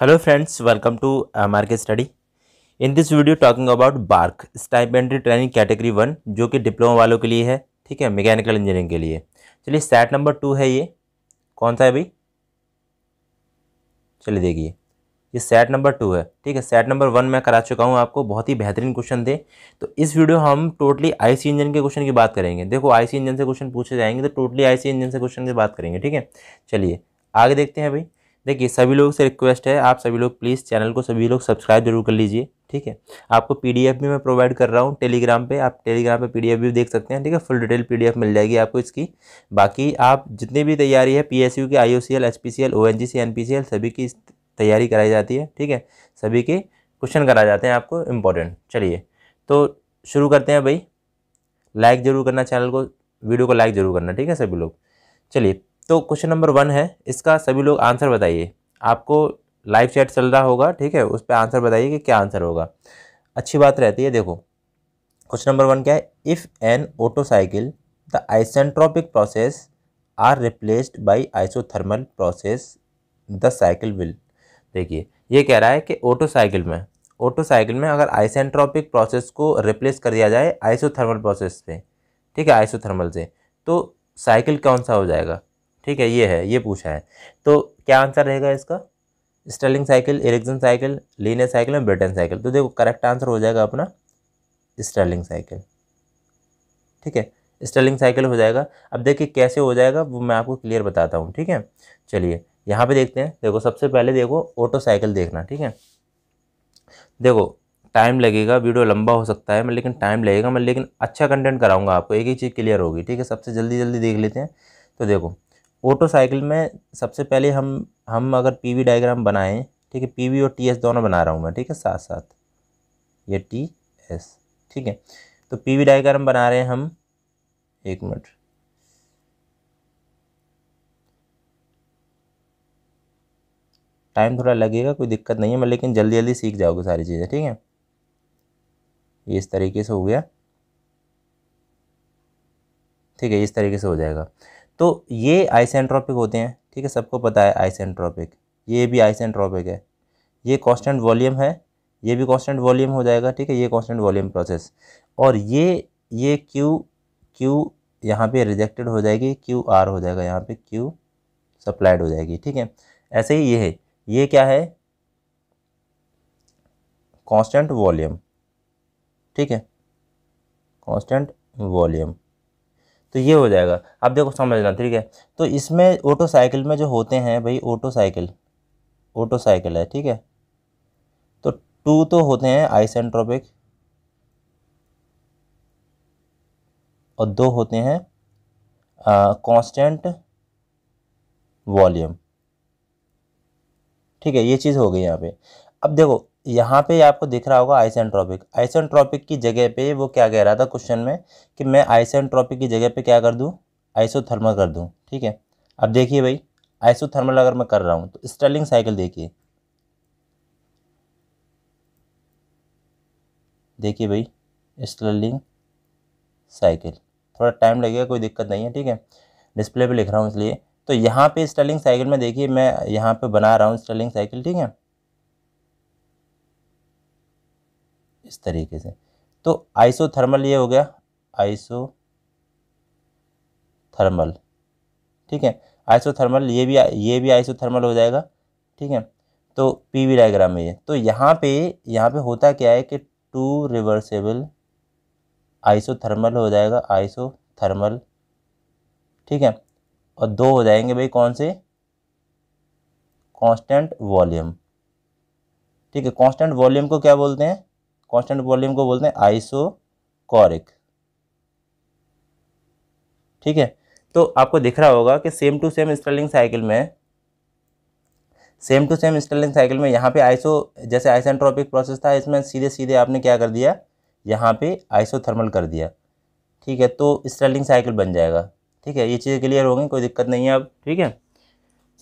hello friends welcome to market study in this video talking about bark stipendiary training category one जो कि diploma वालों के लिए है ठीक है मैकेनिकल इंजीनियरिंग के लिए चलिए सेट नंबर टू है ये कौन सा है भाई चलिए देखिए ये सेट नंबर टू है ठीक है सेट नंबर वन मैं करा चुका हूँ आपको बहुत ही बेहतरीन क्वेश्चन थे तो इस वीडियो हम टोटली आईसी इंजन के क्वेश्चन की बात करेंगे देखो आईसी इंजन से क्वेश्चन पूछे जाएंगे तो टोटली आईसी इंजन से क्वेश्चन की बात करेंगे ठीक है चलिए आगे देखते हैं भाई देखिए सभी लोगों से रिक्वेस्ट है आप सभी लोग प्लीज़ चैनल को सभी लोग सब्सक्राइब जरूर कर लीजिए ठीक है आपको पीडीएफ भी मैं प्रोवाइड कर रहा हूँ टेलीग्राम पे आप टेलीग्राम पे पीडीएफ भी देख सकते हैं ठीक है फुल डिटेल पीडीएफ मिल जाएगी आपको इसकी बाकी आप जितनी भी तैयारी है पीएसयू की आईओसीएल एचपीसीएल ओएनजीसी एनपीसीएल सभी की तैयारी कराई जाती है ठीक है सभी के क्वेश्चन कराए जाते हैं आपको इम्पोर्टेंट चलिए तो शुरू करते हैं भाई लाइक ज़रूर करना चैनल को वीडियो को लाइक ज़रूर करना ठीक है सभी लोग चलिए तो क्वेश्चन नंबर वन है इसका सभी लोग आंसर बताइए आपको लाइव चैट चल रहा होगा ठीक है उस पर आंसर बताइए कि क्या आंसर होगा अच्छी बात रहती है देखो क्वेश्चन नंबर वन क्या है if an Otto cycle the isentropic process are replaced by isothermal process the cycle will देखिए ये कह रहा है कि ऑटोसाइकिल में ऑटोसाइकिल में अगर आइसेंट्रोपिक प्रोसेस को रिप्लेस कर दिया जाए आइसोथर्मल प्रोसेस से ठीक है आइसोथर्मल से तो साइकिल कौन सा हो जाएगा ठीक है ये है ये पूछा है तो क्या आंसर रहेगा इसका Stirling cycle Ericsson cycle Lenoir cycle और ब्रिटेन साइकिल तो देखो करेक्ट आंसर हो जाएगा अपना स्टर्लिंग साइकिल ठीक है स्टर्लिंग साइकिल हो जाएगा अब देखिए कैसे हो जाएगा वो मैं आपको क्लियर बताता हूँ ठीक है चलिए यहाँ पे देखते हैं देखो सबसे पहले देखो ऑटो साइकिल देखना ठीक है देखो टाइम लगेगा वीडियो लंबा हो सकता है मैं लेकिन टाइम लगेगा मैं लेकिन अच्छा कंटेंट कराऊंगा आपको एक ही चीज़ क्लियर होगी ठीक है सबसे जल्दी जल्दी देख लेते हैं तो देखो ऑटो साइकिल में सबसे पहले हम हम अगर पीवी डायग्राम बनाएं ठीक है पीवी और टीएस दोनों बना रहा हूँ मैं ठीक है साथ साथ ये टी एस ठीक है तो पीवी डायग्राम बना रहे हैं हम एक मिनट टाइम थोड़ा लगेगा कोई दिक्कत नहीं है मैं लेकिन जल्दी जल्दी सीख जाओगे सारी चीज़ें ठीक है ये इस तरीके से हो गया ठीक है इस तरीके से हो जाएगा तो ये आइसेंट्रॉपिक होते हैं ठीक है सबको पता है आइसेंट्रॉपिक ये भी आइसेंट्रॉपिक है ये कॉन्स्टेंट वॉल्यूम है ये भी कॉन्स्टेंट वॉल्यूम हो जाएगा ठीक है ये कॉन्स्टेंट वॉल्यूम प्रोसेस और ये ये क्यू क्यू यहाँ पे रिजेक्टेड हो जाएगी क्यू आर हो जाएगा यहाँ पे क्यू सप्लाइड हो जाएगी ठीक है ऐसे ही ये है ये क्या है कांस्टेंट वॉल्यूम ठीक है कांस्टेंट वॉल्यूम तो ये हो जाएगा अब देखो समझना ठीक है तो इसमें ऑटो साइकिल में जो होते हैं भाई ऑटो साइकिल ऑटो साइकिल है ठीक है तो टू तो होते हैं आइसेंट्रोपिक और दो होते हैं कांस्टेंट वॉल्यूम ठीक है ये चीज़ हो गई यहाँ पे अब देखो यहाँ पे आपको दिख रहा होगा आइसेंट्रॉपिक आइसेंट्रॉपिक की जगह पे वो क्या कह रहा था क्वेश्चन में कि मैं आइसेंट्रॉपिक की जगह पे क्या कर दूँ आइसोथर्मल कर दूँ ठीक है अब देखिए भाई आइसोथर्मल अगर मैं कर रहा हूँ तो स्टर्लिंग साइकिल देखिए देखिए भाई स्टर्लिंग साइकिल थोड़ा टाइम लगेगा कोई दिक्कत नहीं है ठीक है डिस्प्ले पर लिख रहा हूँ इसलिए तो यहाँ पे स्टर्लिंग साइकिल में देखिए मैं यहाँ पे बना रहा हूँ स्टर्लिंग साइकिल ठीक है इस तरीके से तो आइसोथर्मल ये हो गया आइसो थर्मल ठीक है आइसोथर्मल ये भी ये भी आइसोथर्मल हो जाएगा ठीक है तो पी वी डाइग्राम में ये तो यहाँ पे यहाँ पे होता क्या है कि टू रिवर्सेबल आइसोथर्मल हो जाएगा आइसोथर्मल ठीक है और दो हो जाएंगे भाई कौन से कांस्टेंट वॉल्यूम ठीक है कांस्टेंट वॉल्यूम को क्या बोलते हैं कांस्टेंट वॉल्यूम को बोलते हैं आइसो कॉरिक ठीक है तो आपको दिख रहा होगा कि same to same Stirling cycle में same to same Stirling cycle में यहाँ पे आइसो जैसे आइसेंट्रोपिक प्रोसेस था इसमें सीधे सीधे आपने क्या कर दिया यहाँ पे थर्मल कर दिया ठीक है तो स्टर्लिंग साइकिल बन जाएगा ठीक है ये चीज़ें क्लियर होंगी कोई दिक्कत नहीं है अब ठीक है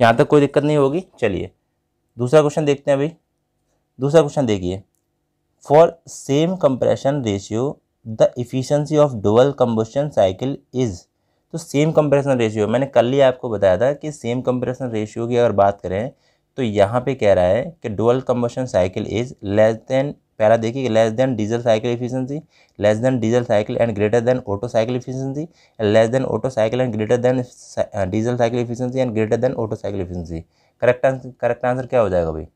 यहाँ तक कोई दिक्कत नहीं होगी चलिए दूसरा क्वेश्चन देखते हैं अभी दूसरा क्वेश्चन देखिए for same compression ratio the efficiency of dual combustion cycle is तो सेम कंप्रेशन रेशियो मैंने कल ही आपको बताया था कि सेम कंप्रेशन रेशियो की अगर बात करें तो यहाँ पे कह रहा है कि dual combustion cycle is less than पहला देखिए less than diesel cycle efficiency less than diesel cycle and greater than Otto cycle and less than Otto cycle and greater than diesel cycle efficiency and greater than Otto cycle efficiency correct answer correct answer क्या हो जाएगा भाई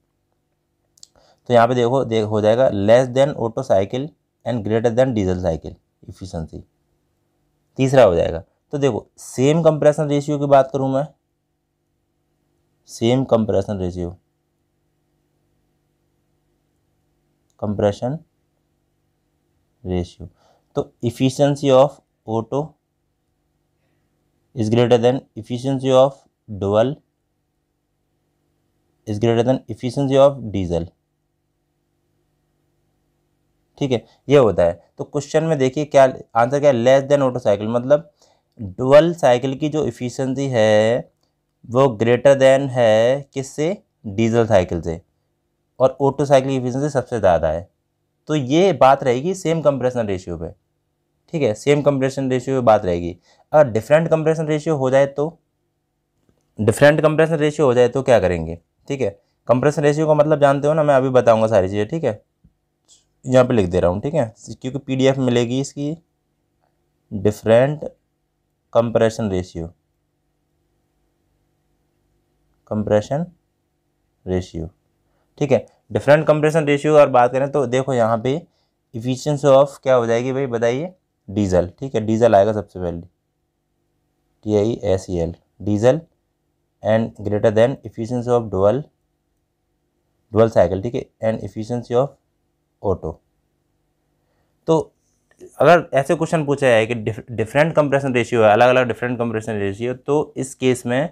तो यहाँ पे देखो देख हो जाएगा less than Otto cycle and greater than diesel cycle efficiency तीसरा हो जाएगा तो देखो सेम कंप्रेशन रेशियो की बात करूँ मैं same compression ratio compression ratio तो efficiency of Otto is greater than efficiency of dual is greater than efficiency of diesel ठीक है ये होता है तो क्वेश्चन में देखिए क्या आंसर क्या है लेस देन ऑटो साइकिल मतलब डुअल साइकिल की जो इफ़िशेंसी है वो ग्रेटर देन है किससे डीजल साइकिल से और ऑटो साइकिल की इफिशेंसी सबसे ज़्यादा है तो ये बात रहेगी सेम कंप्रेशन रेशियो पे ठीक है सेम कंप्रेशन रेशियो पे बात रहेगी अगर डिफरेंट कंप्रेशन रेशियो हो जाए तो डिफरेंट कंप्रेशन रेशियो हो जाए तो क्या करेंगे ठीक है कंप्रेशन रेशियो का मतलब जानते हो ना मैं अभी बताऊंगा सारी चीज़ें ठीक है यहाँ पे लिख दे रहा हूँ ठीक है क्योंकि पीडीएफ मिलेगी इसकी different compression ratio compression ratio ठीक है डिफरेंट कंप्रेशन रेशियो और बात करें तो देखो यहाँ पे इफिशियंसी ऑफ क्या हो जाएगी भाई बताइए डीजल ठीक है डीजल आएगा सबसे पहले T I S E L diesel and greater than efficiency of dual dual cycle ठीक है एंड इफिशियंसी ऑफ ऑटो तो अगर ऐसे क्वेश्चन पूछा जाए कि डिफरेंट कंप्रेशन रेशियो है अलग अलग डिफरेंट कंप्रेशन रेशियो तो इस केस में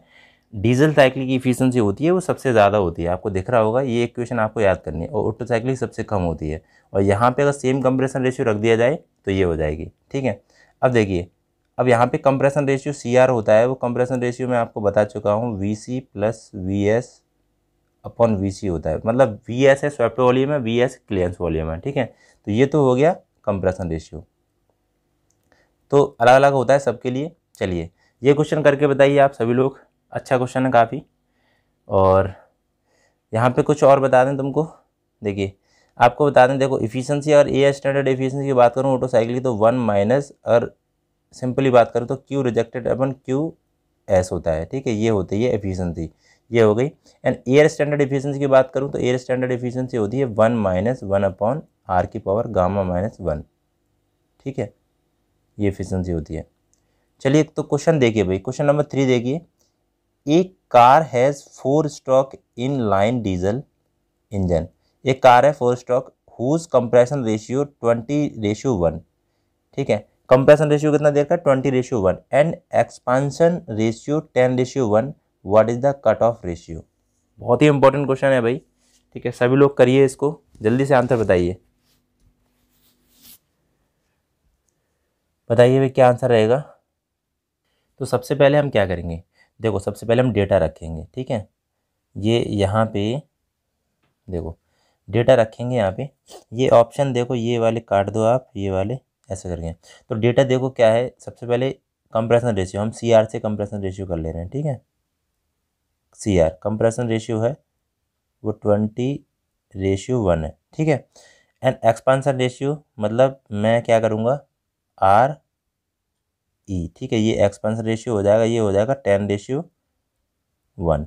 डीजल साइकिल की इफिशियंसी होती है वो सबसे ज़्यादा होती है आपको दिख रहा होगा ये एक क्वेश्चन आपको याद करनी है और ऑटो साइकिल सबसे कम होती है और यहाँ पे अगर सेम कंप्रेशन रेशियो रख दिया जाए तो ये हो जाएगी ठीक है अब देखिए अब यहाँ पे कंप्रेशन रेशियो सी होता है वो कंप्रेशन रेशियो मैं आपको बता चुका हूँ V C plus V S upon V C होता है मतलब वी एस है स्वेप्ट वॉल्यूम है वी एस क्लियरेंस वॉल्यूम है ठीक है तो ये तो हो गया कंप्रेशन रेशियो तो अलग अलग होता है सबके लिए चलिए ये क्वेश्चन करके बताइए आप सभी लोग अच्छा क्वेश्चन है काफ़ी और यहाँ पे कुछ और बता दें तुमको देखिए आपको बता दें देखो इफिशियंसी और ए स्टैंडर्ड इफिशियंसी की बात करूँ की तो वन माइनस और सिंपली बात करूँ तो क्यू रिजेक्टेड अपन क्यू एस होता है ठीक है ये होती है एफिशिएंसी ये हो गई एंड एयर स्टैंडर्ड इफिशियंसी की बात करूँ तो एयर स्टैंडर्ड इफिशियंसी होती है one minus one upon R की पावर गामा माइनस वन ठीक है ये इफिशियंसी होती है चलिए तो क्वेश्चन देखिए भाई क्वेश्चन नंबर थ्री देखिए एक car has four stroke inline diesel engine एक कार है four stroke whose compression ratio twenty ratio one ठीक है कंप्रेशन रेशियो कितना देर का twenty ratio one and expansion ratio ten ratio one what is the cut off ratio बहुत ही important question है भाई ठीक है सभी लोग करिए इसको जल्दी से आंसर बताइए बताइए भाई क्या आंसर रहेगा तो सबसे पहले हम क्या करेंगे देखो सबसे पहले हम डेटा रखेंगे ठीक है ये यहाँ पे देखो डेटा रखेंगे यहाँ पे ये ऑप्शन देखो ये वाले काट दो आप ये वाले ऐसे करके तो डेटा देखो क्या है सबसे पहले कंप्रेशन रेशियो हम सी आर से कंप्रेशन रेशियो कर ले रहे हैं ठीक है सी आर कंप्रेशन रेशियो है वो ट्वेंटी रेशियो वन है ठीक है एंड एक्सपांसन रेशियो मतलब मैं क्या करूँगा आर ई e, ठीक है ये एक्सपांसन रेशियो हो जाएगा ये हो जाएगा टेन रेशियो वन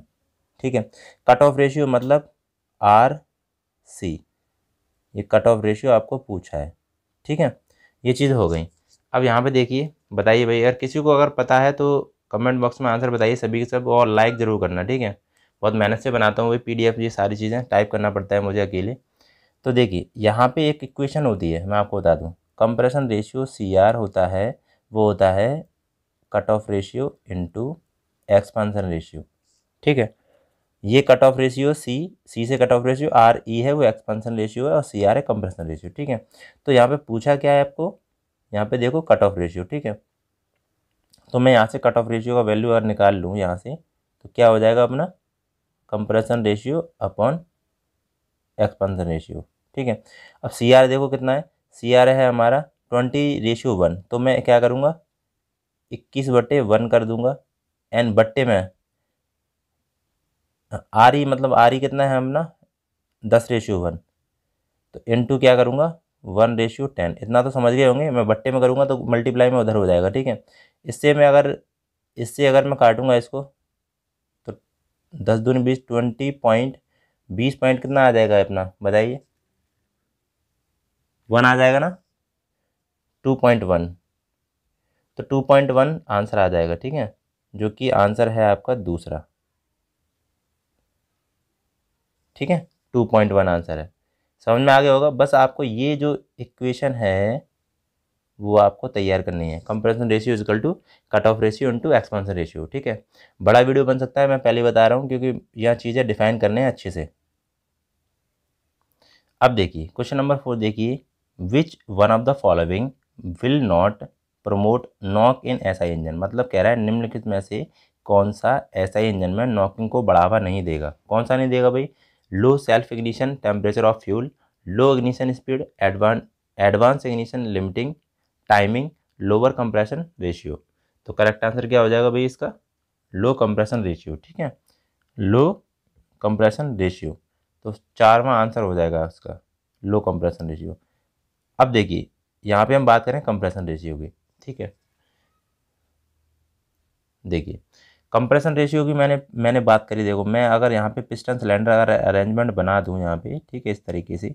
ठीक है कट ऑफ रेशियो मतलब आर सी ये कट ऑफ रेशियो आपको पूछा है ठीक है ये चीज़ हो गई अब यहाँ पे देखिए बताइए भाई अगर किसी को अगर पता है तो कमेंट बॉक्स में आंसर बताइए सभी के सब और लाइक ज़रूर करना ठीक है बहुत मेहनत से बनाता हूँ भाई पी ये सारी चीज़ें टाइप करना पड़ता है मुझे अकेले तो देखिए यहाँ पे एक इक्वेशन होती है मैं आपको बता दूँ कंप्रेशन रेशियो सी आर होता है वो होता है cut off ratio into expansion ratio ठीक है ये cut off ratio C C से cut off ratio R E है वो एक्सपेंशन रेशियो है और सी आर है कंप्रेशन रेशियो ठीक है तो यहाँ पे पूछा क्या है आपको यहाँ पे देखो कट ऑफ रेशियो ठीक है तो मैं यहाँ से कट ऑफ रेशियो का वैल्यू अगर निकाल लूँ यहाँ से तो क्या हो जाएगा अपना compression ratio upon expansion ratio ठीक है अब सी आर देखो कितना है सी आर है हमारा ट्वेंटी रेशियो वन तो मैं क्या करूँगा इक्कीस बट्टे वन कर दूँगा एन बट्टे में आर ई e मतलब आर ई e कितना है अपना दस रेशियो वन तो इन टू क्या करूँगा वन रेशियो टेन इतना तो समझ गए होंगे मैं बट्टे में करूँगा तो मल्टीप्लाई में उधर हो जाएगा ठीक है इससे मैं अगर इससे अगर मैं काटूँगा इसको तो दस दून बीस ट्वेंटी पॉइंट बीस पॉइंट कितना आ जाएगा अपना बताइए वन आ जाएगा ना टू पॉइंट वन तो टू पॉइंट वन आंसर आ जाएगा ठीक है जो कि आंसर है आपका दूसरा ठीक है टू पॉइंट वन आंसर है समझ में आगे होगा बस आपको ये जो इक्वेशन है वो आपको तैयार करनी है compression ratio equal to cut off ratio into expansion ratio ठीक है बड़ा वीडियो बन सकता है मैं पहले बता रहा हूँ क्योंकि यह चीज़ें डिफाइन करने हैं अच्छे से अब देखिए क्वेश्चन नंबर फोर देखिए which one of the following will not promote knock in S I engine मतलब कह रहा है निम्नलिखित में से कौन सा एस आई इंजन में नॉकिंग को बढ़ावा नहीं देगा कौन सा नहीं देगा भाई low self ignition temperature of fuel low ignition speed advance ignition limiting timing lower compression ratio तो करेक्ट आंसर क्या हो जाएगा भाई इसका लो कंप्रेशन रेशियो ठीक है लो कंप्रेशन रेशियो तो चारवा आंसर हो जाएगा उसका लो कंप्रेशन रेशियो अब देखिए यहाँ पे हम बात करें कंप्रेशन रेशियो की ठीक है देखिए कंप्रेशन रेशियो की मैंने मैंने बात करी देखो मैं अगर यहाँ पे पिस्टन सिलेंडर अगर अरेंजमेंट बना दूँ यहाँ पे ठीक है इस तरीके से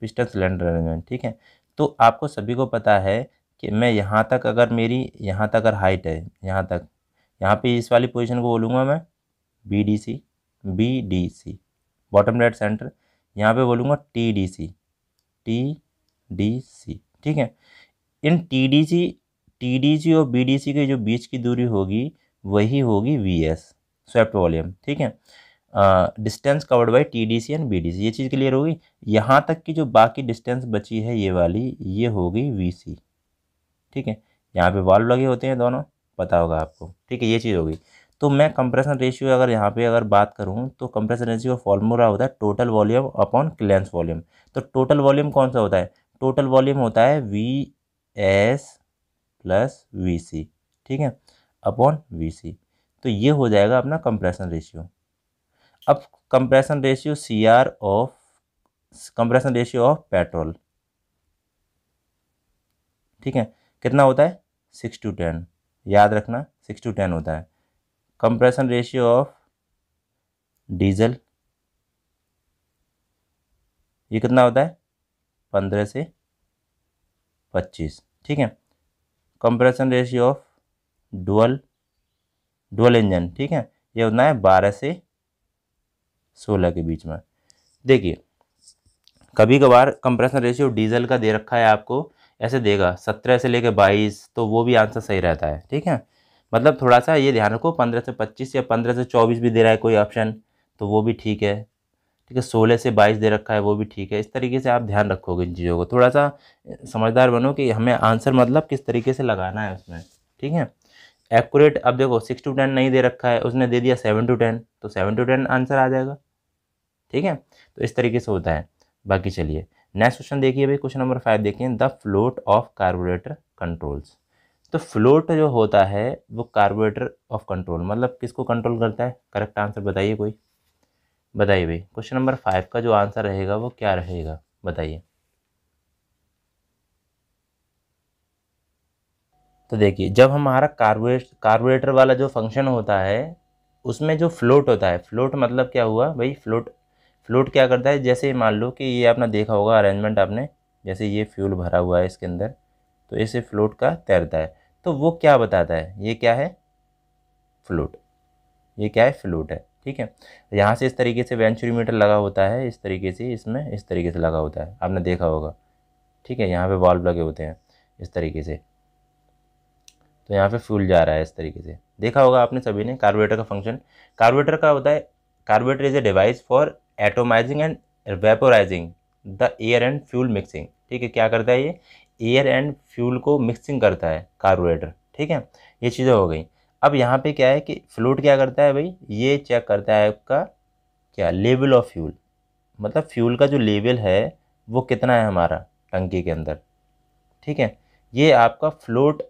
पिस्टन सिलेंडर अरेंजमेंट ठीक है तो आपको सभी को पता है कि मैं यहाँ तक अगर मेरी यहाँ तक अगर हाइट है यहाँ तक यहाँ पे इस वाली पोजिशन को बोलूँगा मैं B D C B D C bottom dead center यहाँ पर बोलूँगा T D C T D C ठीक है इन T D C T D C और बी डी सी के जो बीच की दूरी होगी वही होगी वी एस स्वेप्ट वॉल्यूम ठीक है distance covered by T D C and B D C ये चीज़ क्लियर होगी यहाँ तक की जो बाकी डिस्टेंस बची है ये वाली ये होगी वी सी ठीक है यहाँ पे वाल्व लगे होते हैं दोनों पता होगा आपको ठीक है ये चीज़ होगी तो मैं कंप्रेशन रेशियो अगर यहाँ पे अगर बात करूँ तो कंप्रेशन रेशियो फॉर्मूला होता है total volume upon clearance volume तो टोटल वॉल्यूम कौन सा होता है टोटल वॉल्यूम होता है V S plus V C ठीक है अपॉन वी सी तो ये हो जाएगा अपना कंप्रेशन रेशियो अब compression ratio C R of compression ratio of petrol ठीक है कितना होता है सिक्स टू टेन याद रखना सिक्स टू टेन होता है कंप्रेशन रेशियो ऑफ डीजल ये कितना होता है पंद्रह से पच्चीस ठीक है compression ratio of dual dual engine ठीक है ये होता है बारह से सोलह के बीच में देखिए कभी कभार कंप्रेशन रेशियो डीजल का दे रखा है आपको ऐसे देगा सत्रह से लेकर बाईस तो वो भी आंसर सही रहता है ठीक है मतलब थोड़ा सा ये ध्यान रखो पंद्रह से पच्चीस या पंद्रह से चौबीस भी दे रहा है कोई ऑप्शन तो वो भी ठीक है ठीक है सोलह से बाईस दे रखा है वो भी ठीक है इस तरीके से आप ध्यान रखोगे इन चीज़ों को थोड़ा सा समझदार बनो कि हमें आंसर मतलब किस तरीके से लगाना है उसमें ठीक है एक्यूरेट अब देखो सिक्स टू टेन नहीं दे रखा है उसने दे दिया सेवन टू टेन तो सेवन टू टेन आंसर आ जाएगा ठीक है तो इस तरीके से होता है बाकी चलिए नेक्स्ट क्वेश्चन देखिए भाई क्वेश्चन नंबर फाइव देखिए the float of carburettor controls तो फ्लोट जो होता है वो कार्बोरेटर ऑफ कंट्रोल मतलब किसको कंट्रोल करता है करेक्ट आंसर बताइए कोई बताइए भाई क्वेश्चन नंबर फाइव का जो आंसर रहेगा वो क्या रहेगा बताइए तो देखिए जब हमारा कार्बोरेट कार्बोरेटर वाला जो फंक्शन होता है उसमें जो फ्लोट होता है फ्लोट मतलब क्या हुआ भाई फ्लोट फ्लोट क्या करता है जैसे मान लो कि ये आपने देखा होगा अरेंजमेंट आपने जैसे ये फ्यूल भरा हुआ है इसके अंदर तो इसे फ्लोट का तैरता है तो वो क्या बताता है ये क्या है फ्लोट ये क्या है फ्लोट है ठीक है यहाँ से इस तरीके से वेंचुरी लगा होता है इस तरीके से इसमें इस तरीके से लगा होता है आपने देखा होगा ठीक है यहाँ पर वॉल्व लगे होते हैं इस तरीके से तो यहाँ पे फ्यूल जा रहा है इस तरीके से देखा होगा आपने सभी ने कार्बोरेटर का फंक्शन कार्बोरेटर का होता है carburettor is a device for atomising and vaporising the air and fuel mixing ठीक है क्या करता है ये एयर एंड फ्यूल को मिक्सिंग करता है कार्बोरेटर ठीक है ये चीज़ें हो गई अब यहाँ पे क्या है कि फ्लूट क्या करता है भाई ये चेक करता है आपका क्या लेवल ऑफ फ्यूल मतलब फ्यूल का जो लेवल है वो कितना है हमारा टंकी के अंदर ठीक है ये आपका फ्लोट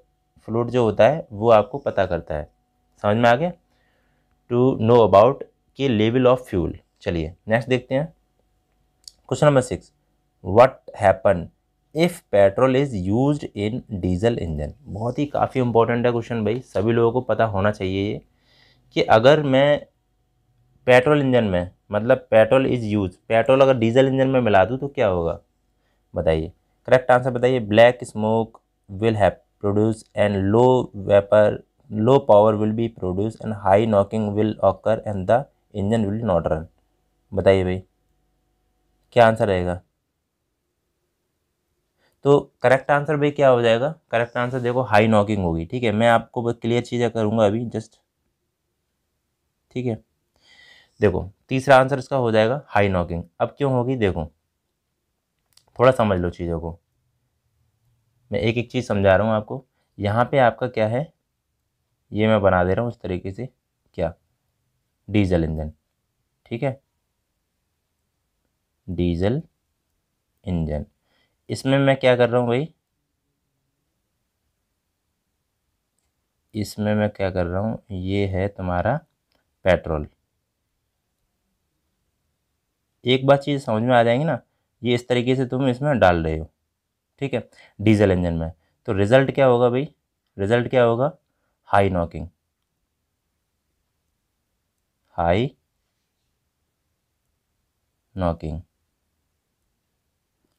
फ्लूड जो होता है वो आपको पता करता है समझ में आ गया टू नो अबाउट के लेवल ऑफ फ्यूल चलिए नेक्स्ट देखते हैं question number six what happen if petrol is use in diesel engine बहुत ही काफ़ी इंपॉर्टेंट है क्वेश्चन भाई सभी लोगों को पता होना चाहिए ये कि अगर मैं पेट्रोल इंजन में मतलब पेट्रोल इज़ यूज पेट्रोल अगर डीजल इंजन में मिला दूँ तो क्या होगा बताइए करेक्ट आंसर बताइए black smoke will happen produce and low vapor low power will be produced and high knocking will occur and the engine will not run बताइए भाई क्या आंसर रहेगा तो करेक्ट आंसर भाई क्या हो जाएगा करेक्ट आंसर देखो हाई नॉकिंग होगी ठीक है मैं आपको क्लियर चीज़ें करूँगा अभी जस्ट ठीक है देखो तीसरा आंसर इसका हो जाएगा हाई नॉकिंग अब क्यों होगी देखो थोड़ा समझ लो चीज़ों को मैं एक एक चीज़ समझा रहा हूँ आपको यहाँ पे आपका क्या है ये मैं बना दे रहा हूँ उस तरीके से क्या डीजल इंजन ठीक है डीजल इंजन इसमें मैं क्या कर रहा हूँ भाई इसमें मैं क्या कर रहा हूँ ये है तुम्हारा पेट्रोल एक बार चीज़ समझ में आ जाएंगी ना ये इस तरीके से तुम इसमें डाल रहे हो ठीक है डीजल इंजन में तो रिज़ल्ट क्या होगा भाई रिज़ल्ट क्या होगा high knocking high knocking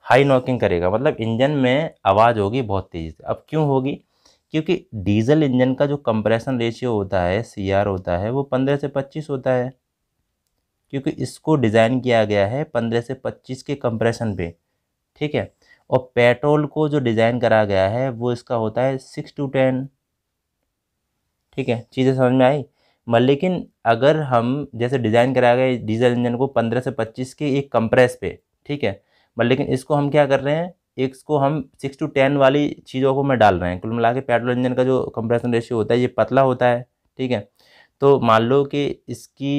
high knocking करेगा मतलब इंजन में आवाज़ होगी बहुत तेज़ी से अब क्यों होगी क्योंकि डीजल इंजन का जो कंप्रेशन रेशियो होता है सीआर होता है वो पंद्रह से पच्चीस होता है क्योंकि इसको डिज़ाइन किया गया है पंद्रह से पच्चीस के कंप्रेशन पे ठीक है और पेट्रोल को जो डिज़ाइन करा गया है वो इसका होता है सिक्स टू टेन ठीक है चीज़ें समझ में आई लेकिन अगर हम जैसे डिज़ाइन कराया गया डीजल इंजन को पंद्रह से पच्चीस के एक कंप्रेस पे ठीक है लेकिन इसको हम क्या कर रहे हैं इसको हम सिक्स टू टेन वाली चीज़ों को मैं डाल रहे हैं कुल मिला के पेट्रोल इंजन का जो कंप्रेशन रेशियो होता है ये पतला होता है ठीक है तो मान लो कि इसकी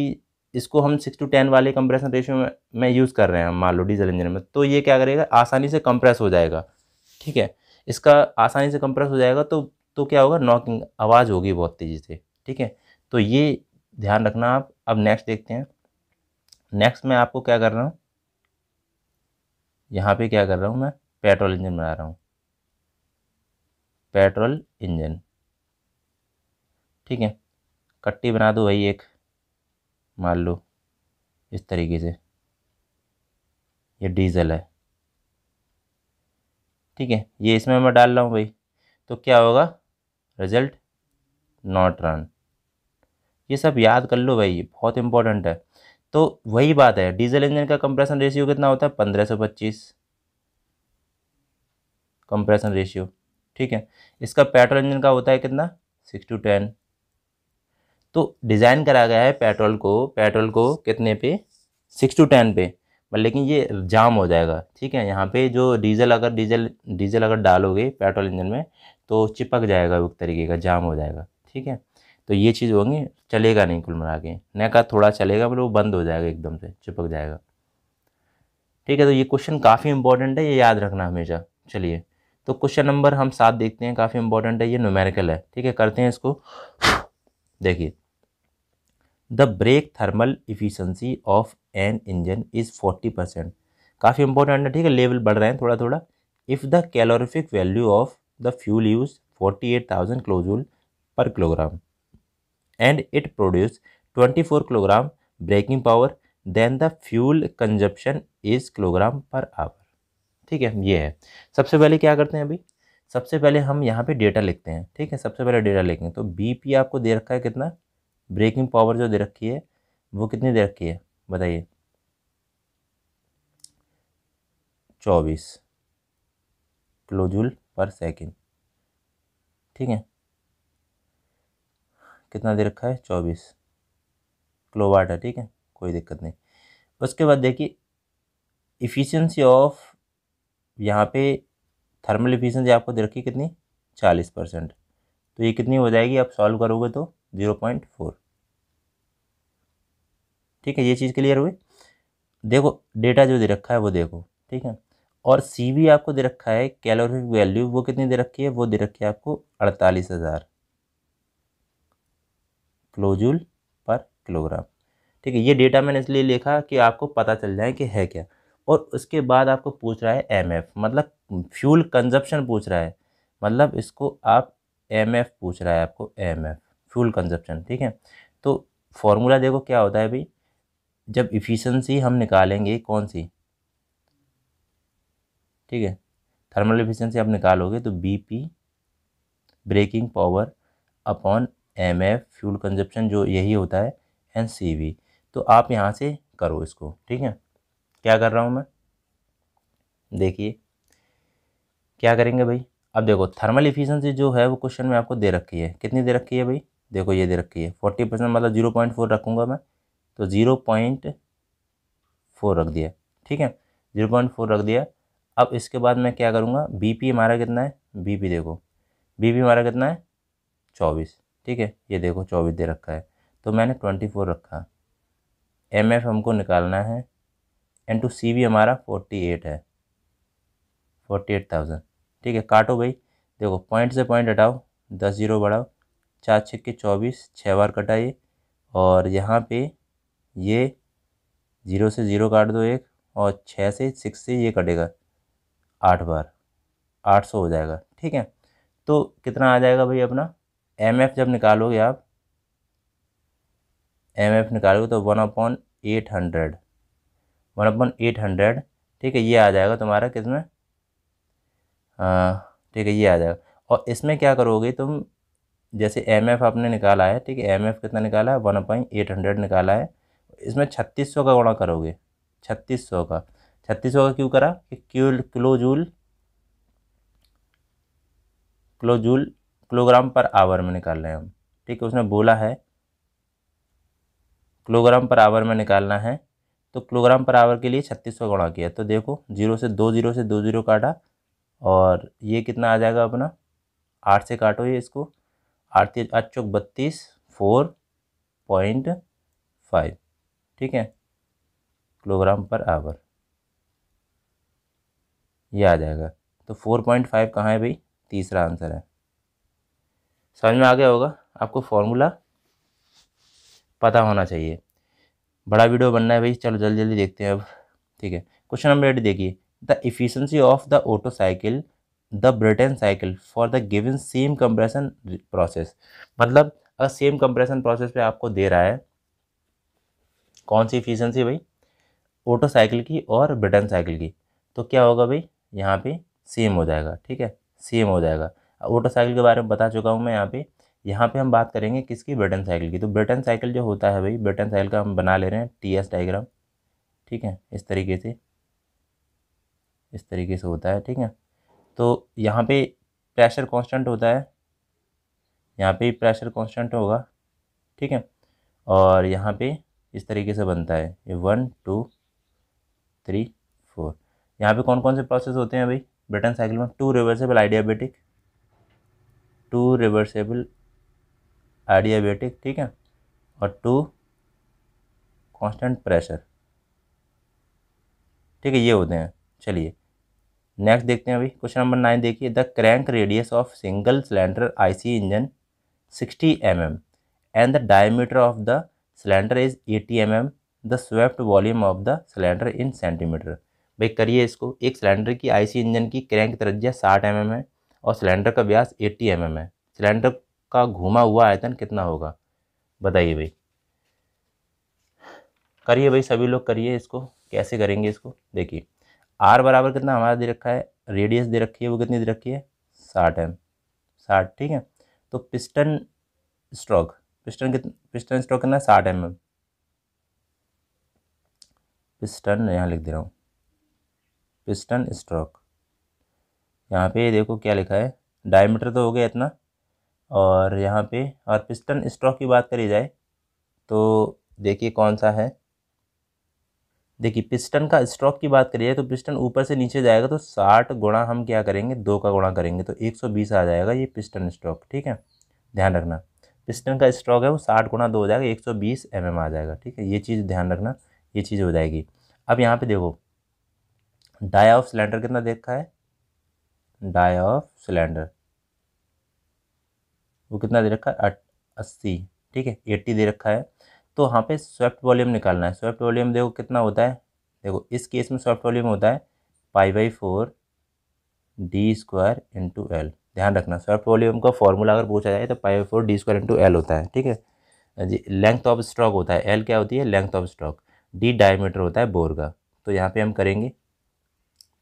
इसको हम सिक्स टू टेन वाले कंप्रेशन रेशियो में, में यूज़ कर रहे हैं मान लो डीजल इंजन में तो ये क्या करेगा आसानी से कंप्रेस हो जाएगा ठीक है इसका आसानी से कंप्रेस हो जाएगा तो तो क्या होगा नॉकिंग आवाज़ होगी बहुत तेज़ी से ठीक है तो ये ध्यान रखना आप अब नेक्स्ट देखते हैं नेक्स्ट मैं आपको क्या कर रहा हूँ यहाँ पे क्या कर रहा हूँ मैं पेट्रोल इंजन बना रहा हूँ पेट्रोल इंजन ठीक है कट्टी बना दो भाई एक मान लो इस तरीके से ये डीजल है ठीक है ये इसमें मैं डाल रहा हूँ भाई तो क्या होगा रिजल्ट नॉट रन ये सब याद कर लो भाई बहुत इंपॉर्टेंट है तो वही बात है डीजल इंजन का कंप्रेशन रेशियो कितना होता है पंद्रह सौ पच्चीस कंप्रेशन रेशियो ठीक है इसका पेट्रोल इंजन का होता है कितना सिक्स टू टेन तो डिज़ाइन करा गया है पेट्रोल को पेट्रोल को कितने पे सिक्स टू टेन पे लेकिन ये जाम हो जाएगा ठीक है यहाँ पे जो डीजल अगर डीजल डीजल अगर डालोगे पेट्रोल इंजन में तो चिपक जाएगा एक तरीके का जाम हो जाएगा ठीक है तो ये चीज़ होंगी चलेगा नहीं कुल मिला के न कहा थोड़ा चलेगा मतलब वो बंद हो जाएगा एकदम से चिपक जाएगा ठीक है तो ये क्वेश्चन काफ़ी इंपॉर्टेंट है ये याद रखना हमेशा चलिए तो क्वेश्चन नंबर हम साथ देखते हैं काफ़ी इंपॉर्टेंट है ये नोमेरिकल है ठीक है करते हैं इसको देखिए the brake thermal efficiency of an engine is forty percent काफ़ी इंपॉर्टेंट है ठीक है लेवल बढ़ रहे हैं थोड़ा थोड़ा if the calorific value of the fuel use forty eight thousand kilojoule per kilogram and it produce twenty four kilogram braking power then the fuel consumption is kilogram per hour ठीक है ये है सबसे पहले क्या करते हैं अभी सबसे पहले हम यहाँ पे डेटा लिखते हैं ठीक है सबसे पहले डेटा लिखेंगे तो बीपी आपको दे रखा है कितना ब्रेकिंग पावर जो दे रखी है वो कितनी दे रखी है बताइए चौबीस क्लोजुल पर सेकेंड ठीक है कितना दे रखा है चौबीस क्लोवाट है ठीक है कोई दिक्कत नहीं उसके बाद देखिए इफ़िशंसी ऑफ यहाँ पे थर्मल इफिशेंसी आपको दे रखी है कितनी चालीस परसेंट तो ये कितनी हो जाएगी आप सॉल्व करोगे तो जीरो पॉइंट फोर ठीक है ये चीज़ क्लियर हुई देखो डेटा जो दे रखा है वो देखो ठीक है और सी भी आपको दे रखा है कैलोरिक वैल्यू वो कितनी दे रखी है वो दे रखी है आपको अड़तालीस हज़ार क्लोजूल पर किलोग्राम ठीक है ये डेटा मैंने इसलिए लिखा कि आपको पता चल जाए कि है क्या और उसके बाद आपको पूछ रहा है एम मतलब फ्यूल कंजप्शन पूछ रहा है मतलब इसको आप एम पूछ रहा है आपको एम फ्यूल कंजप्शन ठीक है तो फॉर्मूला देखो क्या होता है भाई जब इफ़िशेंसी हम निकालेंगे कौन सी ठीक है थर्मल इफिशिएंसी आप निकालोगे तो BP braking power upon M F fuel consumption जो यही होता है एंड सी वी तो आप यहाँ से करो इसको ठीक है क्या कर रहा हूँ मैं देखिए क्या करेंगे भाई अब देखो थर्मल इफिशिएंसी जो है वो क्वेश्चन में आपको दे रखी है कितनी दे रखी है भाई देखो ये दे रखी है फोर्टी परसेंट मतलब जीरो पॉइंट फोर रखूँगा मैं तो ज़ीरो पॉइंट फोर रख दिया ठीक है ज़ीरो पॉइंट फोर रख दिया अब इसके बाद मैं क्या करूँगा पी हमारा कितना है पी देखो पी हमारा कितना है चौबीस ठीक है ये देखो चौबीस दे रखा है तो मैंने ट्वेंटी फोर रखा एम एफ हमको निकालना है एन टू सी बी हमारा फोर्टी एट है फोर्टी एट थाउजेंड ठीक है काटो भाई देखो पॉइंट से पॉइंट हटाओ दस जीरो बढ़ाओ चार छक्के चौबीस छः बार कटा ये और यहाँ पे ये ज़ीरो से ज़ीरो काट दो एक और छः से सिक्स से ये कटेगा आठ बार आठ सौ हो जाएगा ठीक है तो कितना आ जाएगा भाई अपना एम एफ जब निकालोगे आप एम एफ निकालोगे तो one upon eight hundred one upon eight hundred ठीक है ये आ जाएगा तुम्हारा कितना ठीक है ये आ जाएगा और इसमें क्या करोगे तुम जैसे एम एफ आपने निकाला है ठीक है एम एफ कितना निकाला है वन पॉइंट एट हंड्रेड निकाला है इसमें छत्तीस सौ का गुणा करोगे छत्तीस सौ का छत्तीस सौ का क्यों करा कि क्यूल kilo joule kilo joule kilogram per hour में निकाल रहे हैं हम ठीक है उसने बोला है किलोग्राम पर आवर में निकालना है तो किलोग्राम पर आवर के लिए छत्तीस सौ गुणा किया तो देखो जीरो से दो जीरो से दो जीरो काटा और ये कितना आ जाएगा अपना आठ से काटो ये इसको अड़तीस आठ चौक बत्तीस फोर पॉइंट फाइव ठीक है किलोग्राम पर आवर ये आ जाएगा तो फोर पॉइंट फाइव कहाँ है भाई तीसरा आंसर है समझ में आ गया होगा आपको फॉर्मूला पता होना चाहिए बड़ा वीडियो बनना है भाई चलो जल्दी जल्दी देखते हैं अब ठीक है क्वेश्चन नंबर एट देखिए the efficiency of the Otto cycle the Brayton cycle for the given same compression process मतलब अगर सेम कंप्रेशन प्रोसेस पे आपको दे रहा है कौन सी इफिशेंसी भाई ऑटो साइकिल की और ब्रिटेन साइकिल की तो क्या होगा भाई यहाँ पे सेम हो जाएगा ठीक है सेम हो जाएगा ऑटो साइकिल के बारे में बता चुका हूँ मैं यहाँ पे यहाँ पे हम बात करेंगे किसकी ब्रिटेन साइकिल की तो ब्रिटेन साइकिल जो होता है भाई ब्रिटेन साइकिल का हम बना ले रहे हैं टी एस डाइग्राम ठीक है इस तरीके से इस तरीके से होता है ठीक है तो यहाँ पे प्रेशर कांस्टेंट होता है यहाँ पे प्रेशर कांस्टेंट होगा ठीक है और यहाँ पे इस तरीके से बनता है ये वन टू थ्री फोर यहाँ पे कौन कौन से प्रोसेस होते हैं भाई ब्रिटन साइकिल में two reversible adiabatic two reversible adiabatic ठीक है और टू कांस्टेंट प्रेशर ठीक है ये होते हैं चलिए नेक्स्ट देखते हैं अभी क्वेश्चन नंबर नाइन देखिए the crank radius of single cylinder IC engine 60 and the the of the cylinder is eighty 80 M the swept volume of the cylinder in centimetre भाई करिए इसको एक सिलेंडर की आईसी इंजन की crank साठ 60 mm है और सिलेंडर का व्यास 80 mm है सिलेंडर का घुमा हुआ आयतन कितना होगा बताइए भाई करिए भाई सभी लोग करिए इसको कैसे करेंगे इसको देखिए आर बराबर कितना हमारा दे रखा है रेडियस दे रखी है वो कितनी दे रखी है साठ एम साठ ठीक है तो पिस्टन स्ट्रोक पिस्टन कितना पिस्टन स्ट्रोक कितना साठ एम एम पिस्टन यहाँ लिख दे रहा हूँ पिस्टन स्ट्रोक यहाँ पे देखो क्या लिखा है डायमीटर तो हो गया इतना और यहाँ पे और पिस्टन स्ट्रोक की बात करी जाए तो देखिए कौन सा है देखिए पिस्टन का स्ट्रोक की बात करिए तो पिस्टन ऊपर से नीचे जाएगा तो साठ गुणा हम क्या करेंगे दो का गुणा करेंगे तो एक सौ बीस आ जाएगा ये पिस्टन स्ट्रोक ठीक है ध्यान रखना पिस्टन का स्ट्रोक है वो साठ गुणा दो हो जाएगा एक सौ बीस एम एम आ जाएगा ठीक है ये चीज़ ध्यान रखना ये चीज़ हो जाएगी अब यहाँ पे देखो डाया ऑफ सिलेंडर कितना देखा है डाया ऑफ सिलेंडर वो कितना दे रखा है अस्सी ठीक है एट्टी दे रखा है तो वहाँ पे स्वेप्ट वॉल्यूम निकालना है स्वेप्ट वॉल्यूम देखो कितना होता है देखो इस केस में स्वेप्ट वॉल्यूम होता है pi by four D square into L ध्यान रखना स्वेप्ट वॉल्यूम का फॉर्मूला अगर पूछा जाए तो pi by four D square into L होता है ठीक है जी लेंथ ऑफ स्ट्रॉक होता है एल क्या होती है length of stroke D diameter होता है बोर का तो यहाँ पर हम करेंगे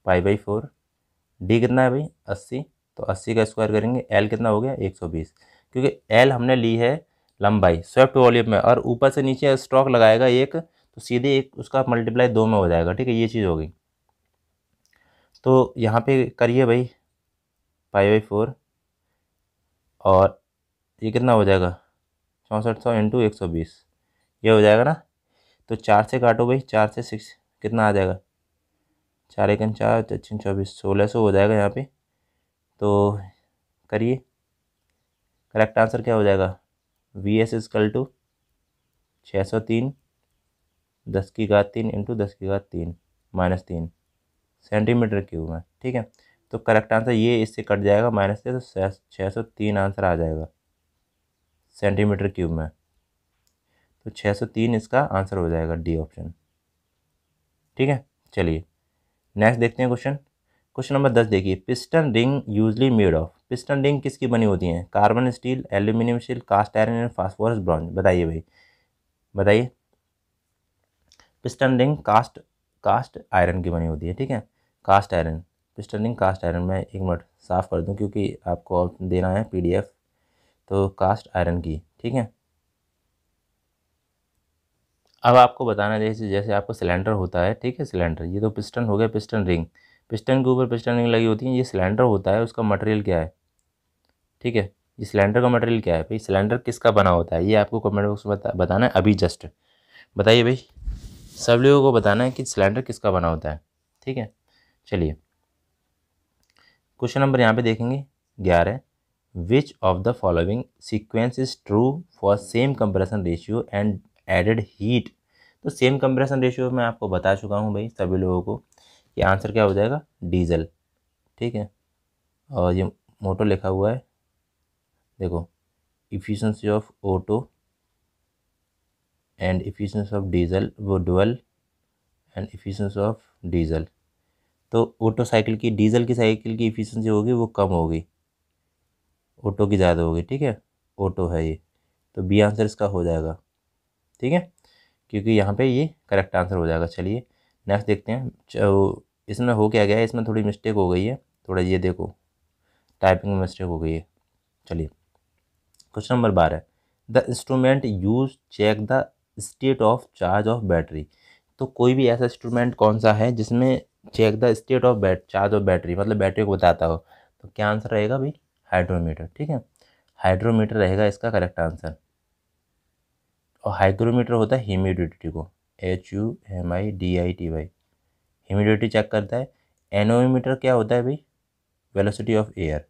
पाई बाई फोर डी कितना है भाई अस्सी तो अस्सी का स्क्वायर करेंगे एल कितना हो गया एक सौ बीस क्योंकि एल हमने ली है लंबाई स्वेप्ट वॉल्यूम में और ऊपर से नीचे स्ट्रॉक लगाएगा एक तो सीधे एक उसका मल्टीप्लाई दो में हो जाएगा ठीक है ये चीज़ हो गई तो यहाँ पे करिए भाई फाइव बाई फोर और ये कितना हो जाएगा चौंसठ सौ इंटू एक सौ बीस ये हो जाएगा ना तो चार से काटो भाई चार से सिक्स कितना आ जाएगा चार एक चार पच्चीस तो चौबीस सोलह सौ हो जाएगा यहाँ पे तो करिए करेक्ट आंसर क्या हो जाएगा वी एस इजकल टू छः सौ तीन दस की घात तीन इंटू दस की घात तीन माइनस तीन सेंटीमीटर क्यूब है ठीक है तो करेक्ट आंसर ये इससे कट जाएगा माइनस से तो छः सौ तीन आंसर आ जाएगा सेंटीमीटर क्यूब में तो छः सौ तीन इसका आंसर हो जाएगा डी ऑप्शन ठीक है चलिए नेक्स्ट देखते हैं क्वेश्चन क्वेश्चन नंबर दस देखिए piston ring usually made of piston ring किसकी बनी होती हैं carbon steel aluminium steel cast iron and phosphorus bronze बताइए भाई बताइए piston ring cast cast iron की बनी होती है ठीक है cast iron piston ring cast iron मैं एक मिनट साफ़ कर दूं क्योंकि आपको देना है पीडीएफ तो कास्ट आयरन की ठीक है अब आपको बताना जैसे जैसे आपको सिलेंडर होता है ठीक है सिलेंडर ये तो पिस्टन हो गया पिस्टन रिंग पिस्टन के ऊपर पिस्टन रिंग लगी होती है ये सिलेंडर होता है उसका मटेरियल क्या है ठीक है ये सिलेंडर का मटेरियल क्या है भाई सिलेंडर किसका बना होता है ये आपको कमेंट बॉक्स में बता, बताना है अभी जस्ट बताइए भाई सब लोगों को बताना है कि सिलेंडर किसका बना होता है ठीक है चलिए क्वेश्चन नंबर यहाँ पे देखेंगे ग्यारह which of the following sequence is true for same compression ratio and added heat तो सेम कंप्रेशन रेशियो मैं आपको बता चुका हूँ भाई सभी लोगों को कि आंसर क्या हो जाएगा डीजल ठीक है और ये मोटो लिखा हुआ है देखो efficiency of Otto and efficiency of diesel वो dual and efficiency of diesel तो ऑटो साइकिल की डीजल की साइकिल की इफिशेंसी होगी वो कम होगी ऑटो की ज़्यादा होगी ठीक है ऑटो है ये तो बी आंसर इसका हो जाएगा ठीक है क्योंकि यहाँ पे ये करेक्ट आंसर हो जाएगा चलिए नेक्स्ट देखते हैं इसमें हो क्या गया इसमें थोड़ी मिस्टेक हो गई है थोड़ा ये देखो टाइपिंग में मिस्टेक हो गई है चलिए क्वेश्चन नंबर बारह the instrument use check the state of charge of battery तो कोई भी ऐसा इंस्ट्रूमेंट कौन सा है जिसमें check the state of bat charge of battery मतलब बैटरी को बताता हो तो क्या आंसर रहेगा भाई हाइड्रोमीटर ठीक है हाइड्रोमीटर रहेगा इसका करेक्ट आंसर और हाइग्रोमीटर होता है ह्यूमिडिटी को H U M I D I T Y humidity check करता है एनोमीटर क्या होता है भाई velocity of air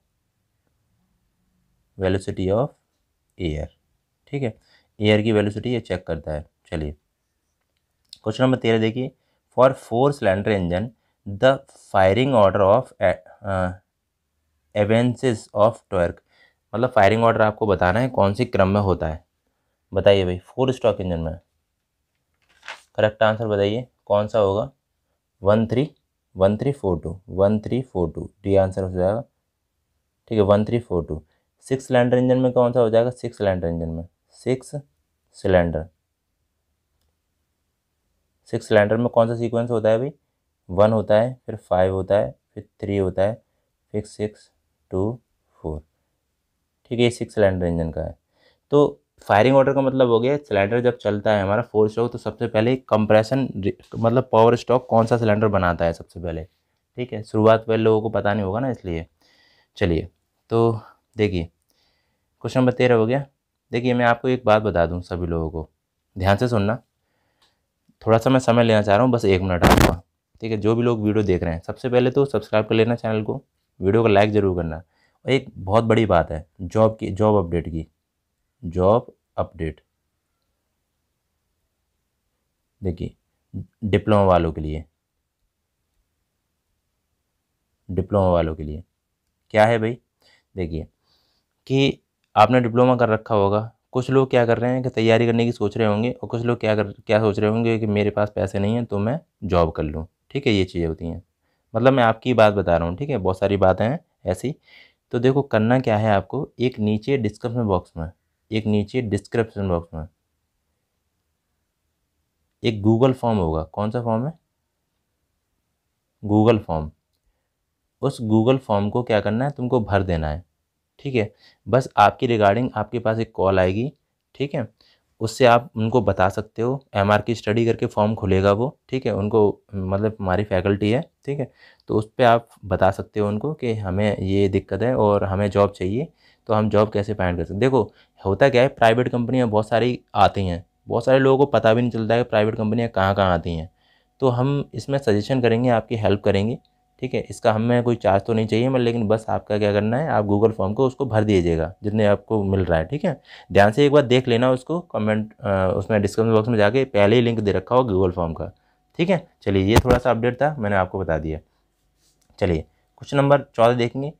velocity of air ठीक है एयर की वेलोसिटी ये चेक करता है चलिए क्वेश्चन नंबर तेरह देखिए for four cylinder engine the firing order of evenness of torque मतलब फायरिंग ऑर्डर आपको बताना है कौन से क्रम में होता है बताइए भाई फोर स्टॉक इंजन में करेक्ट आंसर बताइए कौन सा होगा one three one three four two one three four two D answer हो जाएगा ठीक है one three four two six cylinder engine में कौन सा हो जाएगा सिक्स सिलेंडर इंजन में सिक्स सिलेंडर सिक्स सिलेंडर में कौन सा सीक्वेंस होता है भाई वन होता है फिर फाइव होता है फिर थ्री होता है फिर सिक्स टू फोर ठीक है ये सिक्स सिलेंडर इंजन का है तो फायरिंग ऑर्डर का मतलब हो गया सिलेंडर जब चलता है हमारा फोर स्ट्रोक तो सबसे पहले कंप्रेशन मतलब पावर स्टॉक कौन सा सिलेंडर बनाता है सबसे पहले ठीक है शुरुआत पहले लोगों को पता नहीं होगा ना इसलिए चलिए तो देखिए क्वेश्चन नंबर तेरह हो गया देखिए मैं आपको एक बात बता दूँ सभी लोगों को ध्यान से सुनना थोड़ा सा मैं समय लेना चाह रहा हूँ बस एक मिनट आपका ठीक है जो भी लोग वीडियो देख रहे हैं सबसे पहले तो सब्सक्राइब कर लेना चैनल को वीडियो को लाइक ज़रूर करना और एक बहुत बड़ी बात है जॉब की जॉब अपडेट की जॉब अपडेट देखिए डिप्लोमा वालों के लिए डिप्लोमा वालों के लिए क्या है भाई देखिए कि आपने डिप्लोमा कर रखा होगा कुछ लोग क्या कर रहे हैं कि तैयारी करने की सोच रहे होंगे और कुछ लोग क्या कर क्या सोच रहे होंगे कि मेरे पास पैसे नहीं हैं तो मैं जॉब कर लूँ ठीक है ये चीज़ें होती हैं मतलब मैं आपकी बात बता रहा हूँ ठीक है बहुत सारी बातें हैं ऐसी तो देखो करना क्या है आपको एक नीचे डिस्क्रिप्शन बॉक्स में एक नीचे डिस्क्रिप्शन बॉक्स में एक गूगल फॉर्म होगा कौन सा फॉर्म है गूगल फॉर्म उस गूगल फॉर्म को क्या करना है तुमको भर देना है ठीक है बस आपकी रिगार्डिंग आपके पास एक कॉल आएगी ठीक है उससे आप उनको बता सकते हो एम की स्टडी करके फॉर्म खुलेगा वो ठीक है उनको मतलब हमारी फैकल्टी है ठीक है तो उस पर आप बता सकते हो उनको कि हमें ये दिक्कत है और हमें जॉब चाहिए तो हम जॉब कैसे फाइंड कर सकते हैं देखो होता क्या है प्राइवेट कंपनियाँ बहुत सारी आती हैं बहुत सारे लोगों को पता भी नहीं चलता है कि प्राइवेट कंपनियाँ कहाँ कहाँ आती हैं तो हम इसमें सजेशन करेंगे आपकी हेल्प करेंगे ठीक है इसका हमें कोई चार्ज तो नहीं चाहिए मैं लेकिन बस आपका क्या करना है आप गूगल फॉर्म को उसको भर दीजिएगा जितने आपको मिल रहा है ठीक है ध्यान से एक बार देख लेना उसको कमेंट उसमें डिस्क्रिप्शन बॉक्स में जाके पहले ही लिंक दे रखा हो गूगल फॉर्म का ठीक है चलिए ये थोड़ा सा अपडेट था मैंने आपको बता दिया चलिए क्वेश्चन नंबर चौदह देखेंगे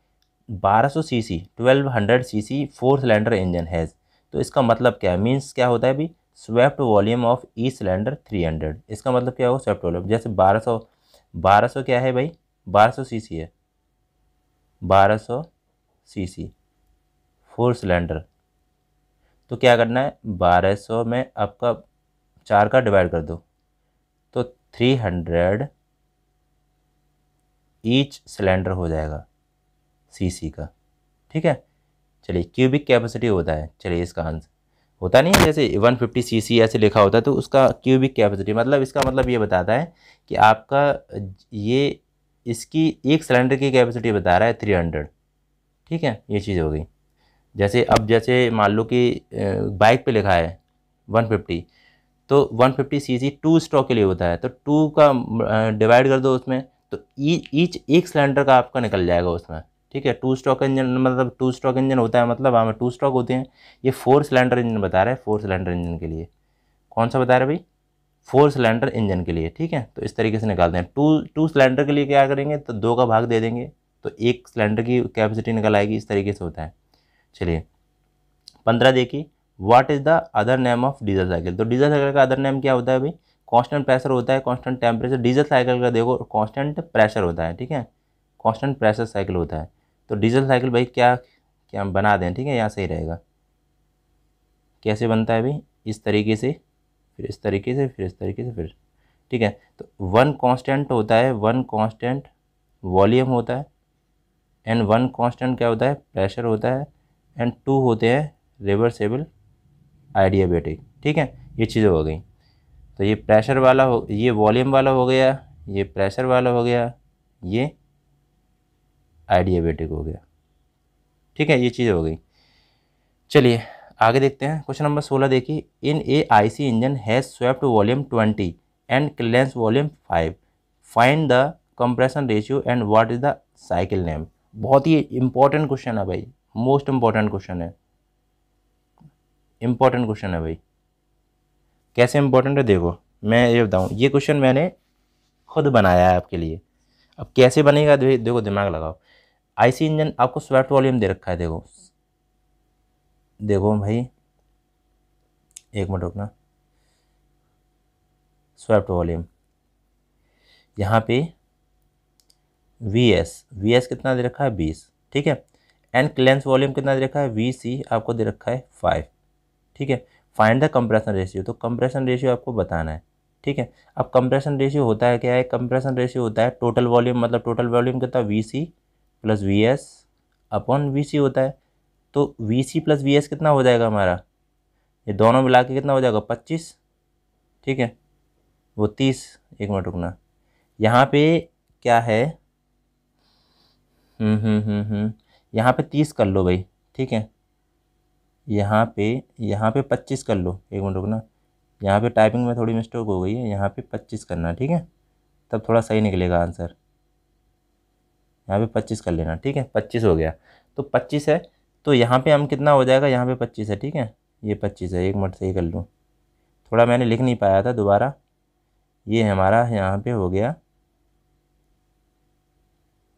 बारह twelve hundred C C four cylinder engine has तो इसका मतलब क्या है मीन्स क्या होता है अभी swept volume of each cylinder 300 इसका मतलब क्या होगा स्वेप्ट वॉल्यूम जैसे 1200 1200 क्या है भाई बारह सौ सी है बारह सौ सी सी फोर सिलेंडर तो क्या करना है बारह सौ में आपका चार का डिवाइड कर दो तो थ्री हंड्रेड ईच सिलेंडर हो जाएगा सीसी का ठीक है चलिए क्यूबिक कैपेसिटी होता है चलिए इसका आंसर होता नहीं जैसे वन सी सी ऐसे लिखा होता है तो उसका क्यूबिक कैपेसिटी मतलब इसका मतलब ये बताता है कि आपका ये इसकी एक सिलेंडर की कैपेसिटी बता रहा है थ्री हंड्रेड ठीक है ये चीज़ हो गई जैसे अब जैसे मान लो कि बाइक पे लिखा है वन फिफ्टी तो one fifty C C two stroke के लिए होता है तो टू का डिवाइड कर दो उसमें तो ईच एक सिलेंडर का आपका निकल जाएगा उसमें ठीक है टू स्टॉक इंजन मतलब टू स्टॉक इंजन होता है मतलब हमें टू स्टॉक होते हैं ये फोर सिलेंडर इंजन बता रहा है फोर सिलेंडर इंजन के लिए कौन सा बता रहा है भाई फोर सिलेंडर इंजन के लिए ठीक है तो इस तरीके से निकालते हैं टू टू सिलेंडर के लिए क्या करेंगे तो दो का भाग दे देंगे तो एक सिलेंडर की कैपेसिटी निकल आएगी इस तरीके से होता है चलिए पंद्रह देखिए what is the other name of diesel cycle तो डीजल साइकिल का अदर नेम क्या होता है भाई कांस्टेंट प्रेशर होता है कांस्टेंट टेम्परेचर डीजल साइकिल का देखो कांस्टेंट प्रेशर होता है ठीक है कांस्टेंट प्रेशर साइकिल होता है तो डीजल साइकिल भाई क्या क्या हम बना दें ठीक है यहाँ सही रहेगा कैसे बनता है भाई इस तरीके से फिर इस तरीके से फिर इस तरीके से फिर ठीक है तो वन कांस्टेंट होता है वन कांस्टेंट वॉल्यूम होता है एंड वन कांस्टेंट क्या होता है प्रेशर होता है एंड टू होते हैं रिवर्सेबल आइडियाबेटिक ठीक है ये चीज़ें हो गई तो ये प्रेशर वाला हो ये वॉल्यूम वाला हो गया ये प्रेशर वाला हो गया ये आइडियाबेटिक हो गया ठीक है ये चीज़ हो गई चलिए आगे देखते हैं क्वेश्चन नंबर सोलह देखिए in a I C engine has swept volume twenty and clearance volume five find the compression ratio and what is the cycle name बहुत ही इंपॉर्टेंट क्वेश्चन है भाई मोस्ट इंपॉर्टेंट क्वेश्चन है इंपॉर्टेंट क्वेश्चन है भाई कैसे इंपॉर्टेंट है देखो मैं ये बताऊँ ये क्वेश्चन मैंने खुद बनाया है आपके लिए अब कैसे बनेगा देखो दिमाग लगाओ आईसी इंजन आपको स्वेप्ट वॉल्यूम दे रखा है देखो देखो भाई एक मिनट रुकना स्वेप्ट वॉल्यूम यहाँ पे वी एस वी एस कितना दे रखा है बीस ठीक है एंड क्लेंस वॉल्यूम कितना दे रखा है वी सी आपको दे रखा है फाइव ठीक है फाइंड द कंप्रेशन रेशियो तो कंप्रेशन रेशियो आपको बताना है ठीक है अब कंप्रेशन रेशियो होता है क्या है कंप्रेशन रेशियो होता है टोटल वॉल्यूम मतलब टोटल वॉल्यूम कितना V C plus V S upon V C होता है तो V C plus V S कितना हो जाएगा हमारा ये दोनों मिला के कितना हो जाएगा पच्चीस ठीक है वो तीस एक मिनट रुकना यहाँ पे क्या है हम्म, हम्म, हम्म, यहाँ पे तीस कर लो भाई ठीक है यहाँ पे यहाँ पे पच्चीस कर लो एक मिनट रुकना यहाँ पे टाइपिंग में थोड़ी मिस्टेक हो गई है यहाँ पे पच्चीस करना ठीक है तब थोड़ा सही निकलेगा आंसर यहाँ पे पच्चीस कर लेना ठीक है पच्चीस हो गया तो पच्चीस है तो यहाँ पे हम कितना हो जाएगा यहाँ पे पच्चीस है ठीक है ये पच्चीस है एक मिनट से ही कर लूँ थोड़ा मैंने लिख नहीं पाया था दोबारा ये हमारा यहाँ पे हो गया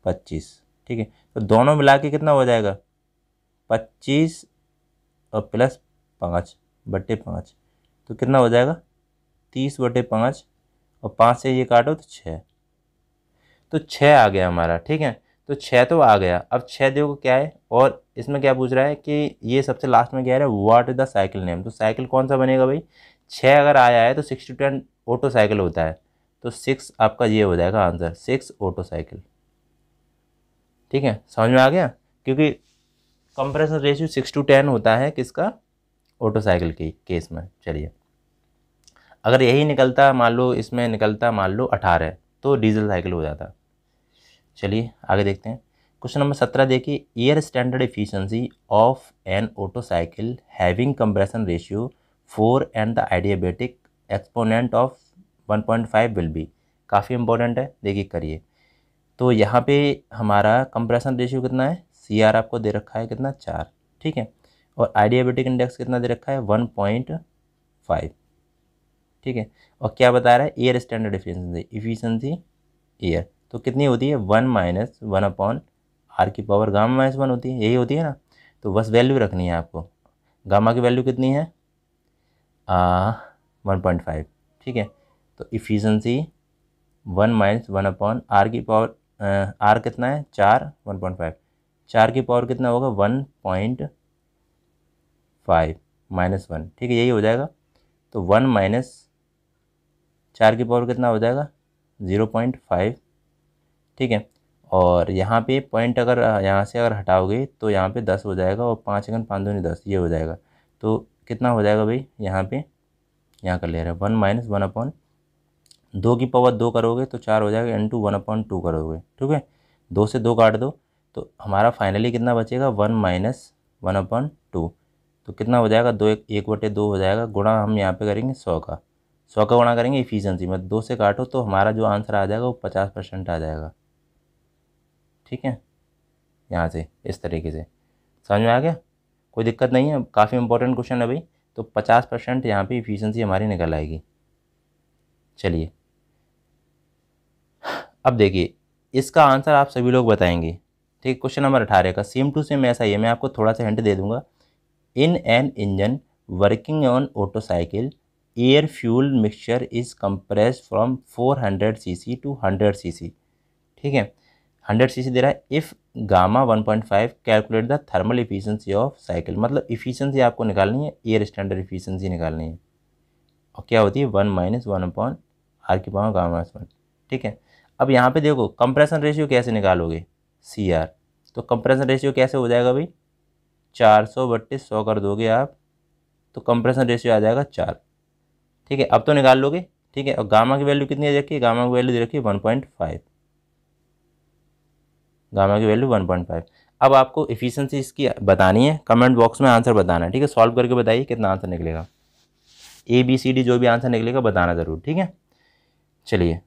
पच्चीस ठीक है तो दोनों मिला के कितना हो जाएगा पच्चीस और प्लस पाँच बटे पाँच तो कितना हो जाएगा तीस बटे पाँच और पाँच से ये काटो तो छः तो छः आ गया हमारा ठीक है तो छः तो आ गया अब छः देखो क्या है और इसमें क्या पूछ रहा है कि ये सबसे लास्ट में क्या है what is the cycle name तो साइकिल कौन सा बनेगा भाई छः अगर आया है तो six to ten Otto cycle होता है तो सिक्स आपका ये हो जाएगा आंसर सिक्स ऑटो साइकिल ठीक है समझ में आ गया क्योंकि compression ratio six to ten होता है किसका ऑटो साइकिल के केस में चलिए अगर यही निकलता मान लो इसमें निकलता मान लो अठारह तो डीजल साइकिल हो जाता चलिए आगे देखते हैं क्वेश्चन नंबर सत्रह देखिए air standard efficiency of an Otto cycle having compression ratio four and the adiabatic exponent of one point five will be काफ़ी इंपॉर्टेंट है देखिए करिए तो यहाँ पे हमारा कंप्रेशन रेशियो कितना है सी आर आपको दे रखा है कितना चार ठीक है और आइडियाबेटिक इंडेक्स कितना दे रखा है वन पॉइंट फाइव ठीक है और क्या बता रहा है air standard efficiency efficiency air तो कितनी होती है one minus one upon R की पावर गामा माइनस वन होती है यही होती है ना तो बस वैल्यू रखनी है आपको गामा की वैल्यू कितनी है वन पॉइंट फाइव ठीक है तो efficiency one minus one upon R की पावर आर कितना है चार वन पॉइंट फाइव चार की पावर कितना होगा one point five minus one ठीक है यही हो जाएगा तो वन माइनस चार की पावर कितना हो जाएगा ज़ीरो पॉइंट फाइव ठीक है और यहाँ पे पॉइंट अगर यहाँ से अगर हटाओगे तो यहाँ पे दस हो जाएगा और पाँच एगन पाँच नहीं दस ये हो जाएगा तो कितना हो जाएगा भाई यहाँ पे यहाँ कर ले रहे हैं वन माइनस वन अपॉन दो की पावर दो करोगे तो चार हो जाएगा into one upon two करोगे ठीक है दो से दो काट दो तो हमारा फाइनली कितना बचेगा one minus one upon two तो कितना हो जाएगा दो एक एक बटे दो हो जाएगा गुणा हम यहाँ पे करेंगे सौ का सौ का गुणा करेंगे इफिशियंसी में दो से काटो तो हमारा जो आंसर आ जाएगा वो पचास परसेंट आ जाएगा ठीक है यहाँ से इस तरीके से समझ में आ गया कोई दिक्कत नहीं है काफ़ी इंपॉर्टेंट क्वेश्चन है भाई तो पचास परसेंट यहाँ पर इफिशेंसी हमारी निकल आएगी चलिए अब देखिए इसका आंसर आप सभी लोग बताएंगे ठीक क्वेश्चन नंबर अठारह का सेम टू सेम ऐसा ही है मैं आपको थोड़ा सा हिंट दे दूंगा in an engine working on Otto cycle air fuel mixture is compress from 400 CC to 100 CC ठीक है हंड्रेड सी दे रहा है if gamma one point five calculate the thermal efficiency of cycle मतलब इफिशियंसी आपको निकालनी है एयर स्टैंडर्ड इफिशियंसी निकालनी है और क्या होती है one minus one upon R की पावर गामा माइनस वन ठीक है अब यहाँ पे देखो कंप्रेशन रेशियो कैसे निकालोगे सी आर तो कंप्रेशन रेशियो कैसे हो जाएगा भाई चार सौ बट्टे सौ कर दोगे आप तो कंप्रेशन रेशियो आ जाएगा चार ठीक है अब तो निकाल लोगे ठीक है और गामा की वैल्यू कितनी आ रखी है गामा की वैल्यू दे रखी है वन पॉइंट फाइव गामा की वैल्यू वन पॉइंट फाइव अब आपको इफिशियंसी इसकी बतानी है कमेंट बॉक्स में आंसर बताना है ठीक है सॉल्व करके बताइए कितना आंसर निकलेगा ए बी सी डी जो भी आंसर निकलेगा बताना ज़रूर ठीक है चलिए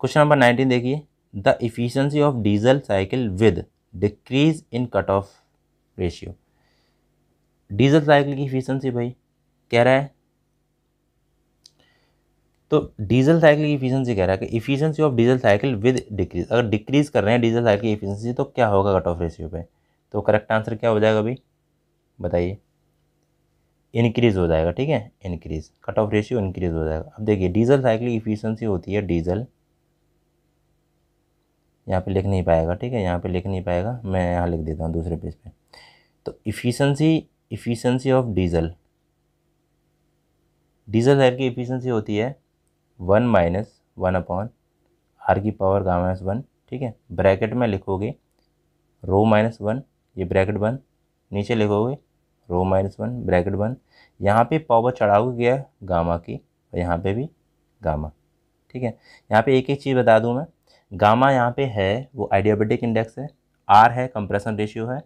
क्वेश्चन नंबर नाइनटीन देखिए the efficiency of diesel cycle with decrease in cut off ratio diesel cycle की इफिशियंसी भाई कह रहा है तो डीजल साइकिल की इफिशियंसी कह रहा है कि efficiency of diesel cycle with decrease अगर डिक्रीज कर रहे हैं डीजल साइकिल की इफिशियंसी तो क्या होगा कट ऑफ रेशियो पे तो करेक्ट आंसर क्या हो जाएगा भाई बताइए इनक्रीज़ हो जाएगा ठीक है increase cut off ratio increase हो जाएगा अब देखिए डीजल साइकिल की इफिशियंसी होती है डीजल यहाँ पे लिख नहीं पाएगा ठीक है यहाँ पे लिख नहीं पाएगा मैं यहाँ लिख देता हूँ दूसरे पेज पे तो efficiency efficiency of diesel diesel cycle की इफिशियंसी होती है one minus one upon R की पावर गामा माइनस वन ठीक है ब्रैकेट में लिखोगे रो माइनस वन ये ब्रैकेट वन नीचे लिखोगे rho minus one bracket one यहाँ पे पावर चढ़ाओगे गया गामा की और यहाँ पे भी गामा ठीक है यहाँ पे एक एक चीज़ बता दूँ मैं गामा यहाँ पे है वो आइडियाबेटिक इंडेक्स है आर है कंप्रेशन रेशियो है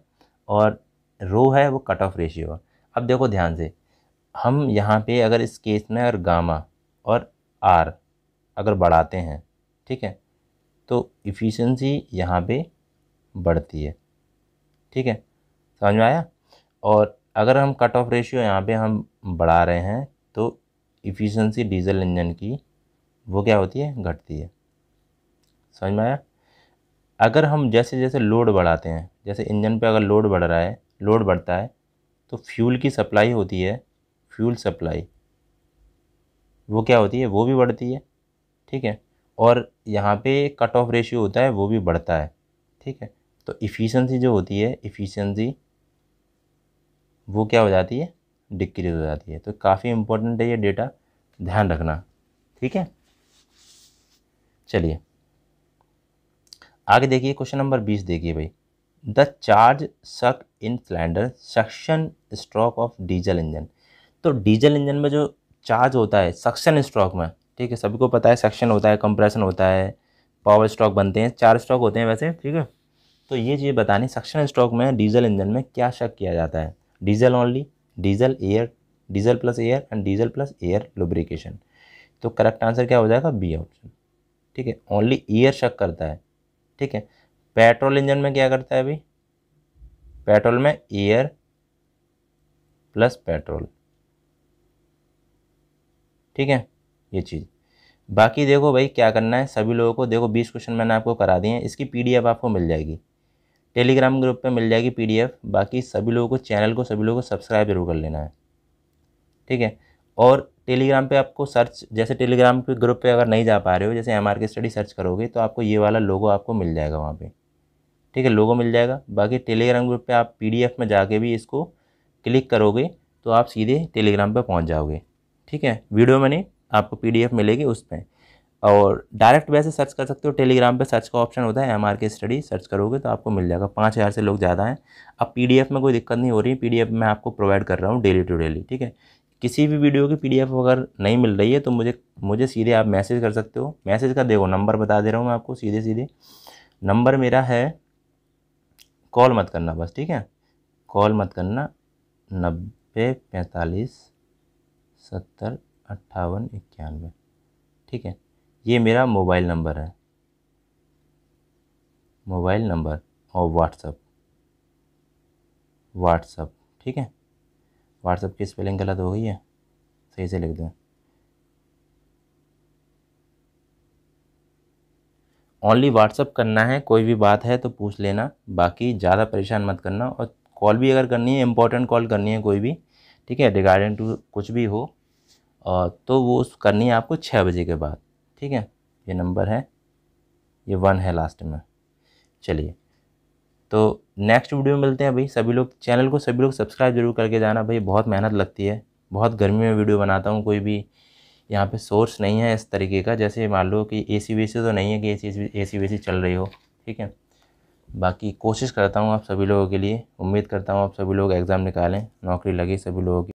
और रो है वो कट ऑफ रेशियो है अब देखो ध्यान से हम यहाँ पे अगर इस केस में अगर गामा और आर अगर बढ़ाते हैं ठीक है तो इफ़िशेंसी यहाँ पे बढ़ती है ठीक है समझ में आया और अगर हम कट ऑफ रेशियो यहाँ पे हम बढ़ा रहे हैं तो इफ़िशेंसी डीजल इंजन की वो क्या होती है घटती है समझ में आया अगर हम जैसे जैसे लोड बढ़ाते हैं जैसे इंजन पे अगर लोड बढ़ रहा है लोड बढ़ता है तो फ्यूल की सप्लाई होती है फ्यूल सप्लाई वो क्या होती है वो भी बढ़ती है ठीक है और यहाँ पे कट ऑफ रेशियो होता है वो भी बढ़ता है ठीक है तो इफ़िशेंसी जो होती है इफ़िशेंसी वो क्या हो जाती है डिक्रीज हो जाती है तो काफ़ी इम्पोर्टेंट है ये डेटा ध्यान रखना ठीक है चलिए आगे देखिए क्वेश्चन नंबर बीस देखिए भाई the charge suck in cylinder suction stroke of diesel engine तो डीजल इंजन में जो चार्ज होता है सक्शन स्ट्रोक में ठीक है सभी को पता है सक्शन होता है कंप्रेशन होता है पावर स्ट्रोक बनते हैं चार स्ट्रोक होते हैं वैसे ठीक है तो ये चीज़ बतानी सक्शन स्ट्रोक में डीजल इंजन में क्या शक किया जाता है diesel only diesel air diesel plus air and diesel plus air lubrication तो करेक्ट आंसर क्या हो जाएगा बी ऑप्शन ठीक है ओनली एयर शक करता है ठीक है पेट्रोल इंजन में क्या करता है अभी पेट्रोल में एयर प्लस पेट्रोल ठीक है ये चीज़ बाकी देखो भाई क्या करना है सभी लोगों को देखो बीस क्वेश्चन मैंने आपको करा दिए हैं इसकी पीडीएफ आपको मिल जाएगी टेलीग्राम ग्रुप पे मिल जाएगी पीडीएफ बाकी सभी लोगों को चैनल को सभी लोगों को सब्सक्राइब जरूर कर लेना है ठीक है और टेलीग्राम पे आपको सर्च जैसे टेलीग्राम के ग्रुप पे अगर नहीं जा पा रहे हो जैसे M R K study search करोगे तो आपको ये वाला लोगो आपको मिल जाएगा वहाँ पे ठीक है लोगो मिल जाएगा बाकी टेलीग्राम ग्रुप पर आप पी में जाके भी इसको क्लिक करोगे तो आप सीधे टेलीग्राम पर पहुँच जाओगे ठीक है वीडियो नहीं आपको पीडीएफ मिलेगी उस पर और डायरेक्ट वैसे सर्च कर सकते हो टेलीग्राम पे सर्च का ऑप्शन होता है M R K study search करोगे तो आपको मिल जाएगा पाँच हज़ार से लोग ज़्यादा हैं अब पीडीएफ में कोई दिक्कत नहीं हो रही पीडीएफ मैं आपको प्रोवाइड कर रहा हूँ डेली टू डेली ठीक है किसी भी वीडियो की पीडीएफ अगर नहीं मिल रही है तो मुझे मुझे सीधे आप मैसेज कर सकते हो मैसेज का देखो नंबर बता दे रहा हूँ मैं आपको सीधे सीधे नंबर मेरा है कॉल मत करना बस ठीक है कॉल मत करना नब्बे पैंतालीस सत्तर अट्ठावन इक्यानवे ठीक है ये मेरा मोबाइल नंबर है मोबाइल नंबर और व्हाट्सअप व्हाट्सअप ठीक है व्हाट्सअप की स्पेलिंग गलत हो गई है सही से लिख दें ओनली व्हाट्सअप करना है कोई भी बात है तो पूछ लेना बाकी ज़्यादा परेशान मत करना और कॉल भी अगर करनी है इंपॉर्टेंट कॉल करनी है कोई भी ठीक है रिगार्डिंग टू कुछ भी हो और तो वो उस करनी है आपको छः बजे के बाद ठीक है ये नंबर है ये वन है लास्ट में चलिए तो नेक्स्ट वीडियो में मिलते हैं भाई सभी लोग चैनल को सभी लोग सब्सक्राइब जरूर करके जाना भाई बहुत मेहनत लगती है बहुत गर्मी में वीडियो बनाता हूँ कोई भी यहाँ पे सोर्स नहीं है इस तरीके का जैसे मान लो कि ए सी तो नहीं है कि ए सी ए सी चल रही हो ठीक है बाकी कोशिश करता हूँ आप सभी लोगों के लिए उम्मीद करता हूँ आप सभी लोग एग्ज़ाम निकालें नौकरी लगे सभी लोगों की